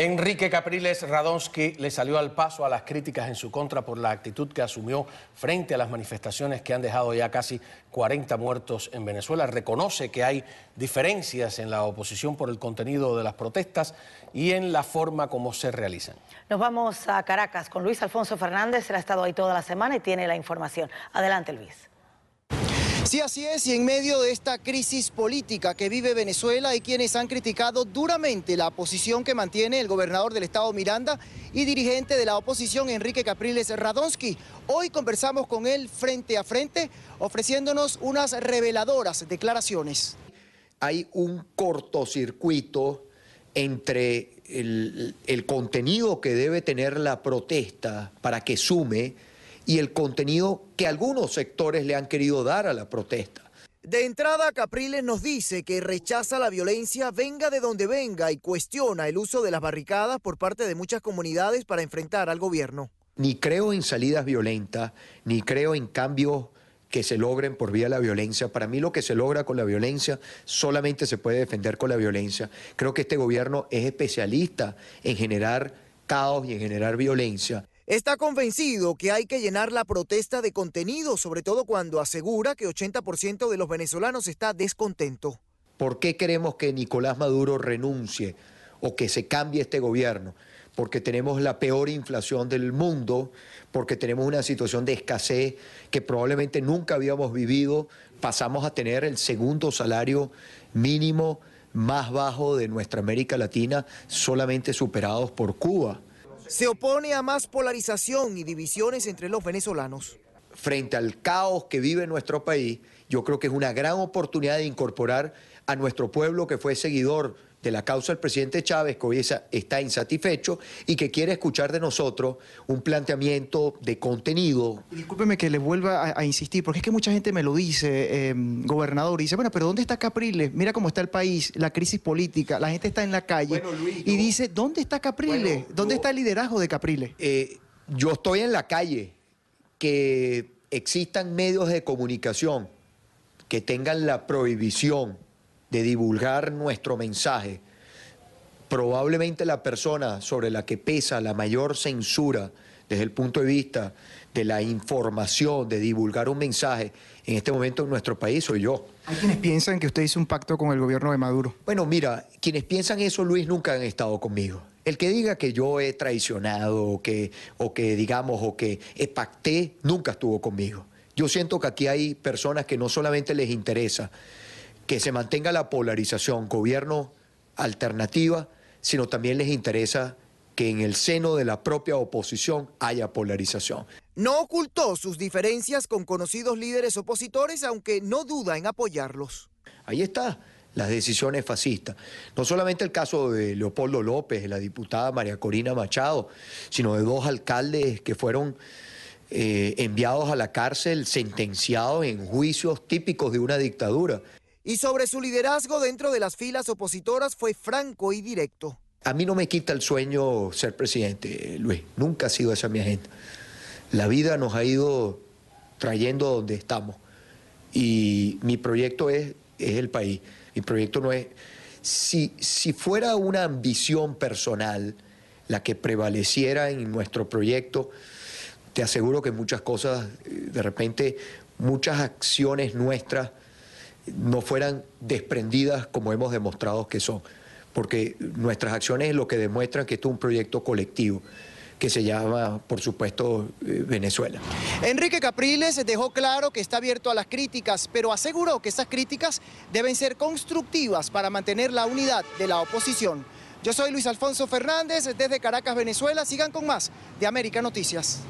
Enrique Capriles Radonsky le salió al paso a las críticas en su contra por la actitud que asumió frente a las manifestaciones que han dejado ya casi 40 muertos en Venezuela. Reconoce que hay diferencias en la oposición por el contenido de las protestas y en la forma como se realizan. Nos vamos a Caracas con Luis Alfonso Fernández. Él ha estado ahí toda la semana y tiene la información. Adelante, Luis. Sí, así es, y en medio de esta crisis política que vive Venezuela hay quienes han criticado duramente la posición que mantiene el gobernador del estado Miranda y dirigente de la oposición Enrique Capriles Radonsky. Hoy conversamos con él frente a frente ofreciéndonos unas reveladoras declaraciones. Hay un cortocircuito entre el, el contenido que debe tener la protesta para que sume y el contenido que algunos sectores le han querido dar a la protesta. De entrada, Capriles nos dice que rechaza la violencia venga de donde venga y cuestiona el uso de las barricadas por parte de muchas comunidades para enfrentar al gobierno. Ni creo en salidas violentas, ni creo en cambios que se logren por vía de la violencia. Para mí lo que se logra con la violencia solamente se puede defender con la violencia. Creo que este gobierno es especialista en generar caos y en generar violencia está convencido que hay que llenar la protesta de contenido, sobre todo cuando asegura que 80% de los venezolanos está descontento. ¿Por qué queremos que Nicolás Maduro renuncie o que se cambie este gobierno? porque tenemos la peor inflación del mundo, porque tenemos una situación de escasez que probablemente nunca habíamos vivido, pasamos a tener el segundo salario mínimo más bajo de nuestra América Latina, solamente superados por Cuba se opone a más polarización y divisiones entre los venezolanos frente al caos que vive nuestro país, yo creo que es una gran oportunidad de incorporar a nuestro pueblo que fue seguidor de la causa del presidente Chávez, que hoy está insatisfecho y que quiere escuchar de nosotros un planteamiento de contenido. Discúlpeme que le vuelva a, insistir, porque es que mucha gente me lo dice, em, gobernador, y dice, bueno, pero ¿dónde está Capriles? Mira cómo está el país, la crisis política, la gente está en la calle. y dice, ¿dónde está Capriles? ¿Dónde está el liderazgo de Capriles? Eh, yo estoy en la calle, que existan medios de comunicación que tengan la prohibición de divulgar nuestro mensaje, probablemente la persona sobre la que pesa la mayor censura desde el punto de vista de la información, de divulgar un mensaje, en este momento en nuestro país soy yo. Hay quienes piensan que usted hizo un pacto con el gobierno de Maduro. Bueno, mira, quienes piensan eso, Luis, nunca han estado conmigo. El que diga que yo he traicionado o que, o que digamos, o que pacté, nunca estuvo conmigo. Yo siento que aquí hay personas que no solamente les interesa que se mantenga la polarización gobierno alternativa, sino también les interesa que en el seno de la propia oposición haya polarización. No ocultó sus diferencias con conocidos líderes opositores, aunque no duda en apoyarlos. Ahí están las decisiones fascistas. No solamente el caso de Leopoldo López, de la diputada María Corina Machado, sino de dos alcaldes que fueron eh, enviados a la cárcel, sentenciados en juicios típicos de una dictadura. Y sobre su liderazgo dentro de las filas opositoras fue franco y directo. A mí no me quita el sueño ser presidente, Luis. Nunca ha sido esa mi agenda. La vida nos ha ido trayendo donde estamos. Y mi proyecto es, es el país. Mi proyecto no es... Si, si fuera una ambición personal la que prevaleciera en nuestro proyecto, te aseguro que muchas cosas, de repente, muchas acciones nuestras no fueran desprendidas como hemos demostrado que son porque nuestras acciones es lo que demuestran que esto es un proyecto colectivo que se llama, por supuesto, eh, Venezuela. Enrique Capriles dejó claro que está abierto a las críticas, pero aseguró que esas críticas deben ser constructivas para mantener la unidad de la oposición. Yo soy Luis Alfonso Fernández desde Caracas, Venezuela. Sigan con más de América Noticias.